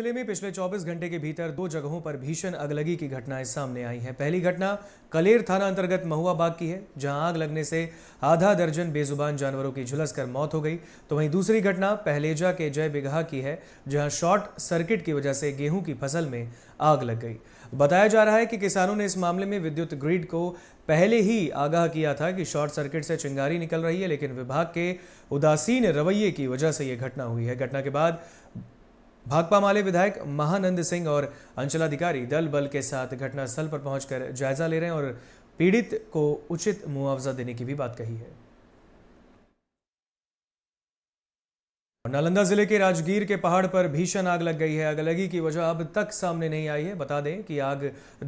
जिले में पिछले 24 घंटे के भीतर दो जगहों पर भीषण अगलगी की घटनाएं सामने आई हैं पहली घटना कलेर थाना अंतर्गत महुआ बाग की है जहां आग लगने से आधा दर्जन बेजुबान जानवरों की झुलस कर मौत हो गई तो वहीं दूसरी घटना पहलेजा के जय बिगहा की है जहां शॉर्ट सर्किट की वजह से गेहूं की फसल में आग लग गई बताया जा रहा है कि किसानों ने इस मामले में विद्युत ग्रिड को पहले ही आगाह किया था कि शॉर्ट सर्किट से चिंगारी निकल रही है लेकिन विभाग के उदासीन रवैये की वजह से यह घटना हुई है घटना के बाद भाकपा माले विधायक महानंद सिंह और अंचलाधिकारी दल बल के साथ घटनास्थल पर पहुंचकर जायजा ले रहे हैं और पीड़ित को उचित मुआवजा देने की भी बात कही है नालंदा जिले के राजगीर के पहाड़ पर भीषण आग लग गई है आग लगी की वजह अब तक सामने नहीं आई है बता दें कि आग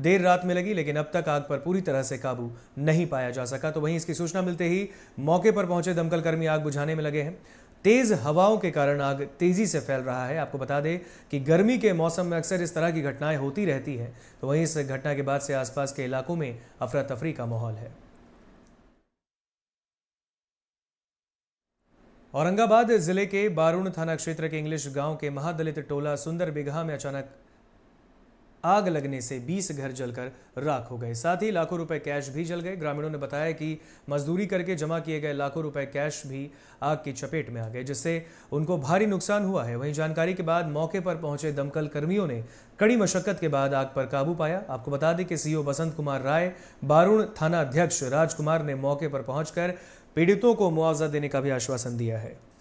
देर रात में लगी लेकिन अब तक आग पर पूरी तरह से काबू नहीं पाया जा सका तो वहीं इसकी सूचना मिलते ही मौके पर पहुंचे दमकल कर्मी आग बुझाने में लगे हैं तेज़ हवाओं के कारण आग तेज़ी से फैल रहा है आपको बता दें कि गर्मी के मौसम में अक्सर इस तरह की घटनाएं होती रहती हैं तो वहीं इस घटना के बाद से आसपास के इलाकों में अफरा तफरी का माहौल है औरंगाबाद जिले के बारूण थाना क्षेत्र के इंग्लिश गांव के महादलित टोला सुंदर बिगहा में अचानक आग लगने से 20 घर जलकर राख हो गए साथ ही लाखों रुपए कैश भी जल गए ग्रामीणों ने बताया कि मजदूरी करके जमा किए गए लाखों रुपए कैश भी आग की चपेट में आ गए जिससे उनको भारी नुकसान हुआ है वहीं जानकारी के बाद मौके पर पहुंचे दमकल कर्मियों ने कड़ी मशक्कत के बाद आग पर काबू पाया आपको बता दें कि सीओ बसंत कुमार राय बारूण थाना अध्यक्ष राजकुमार ने मौके पर पहुंचकर पीड़ितों को मुआवजा देने का भी आश्वासन दिया है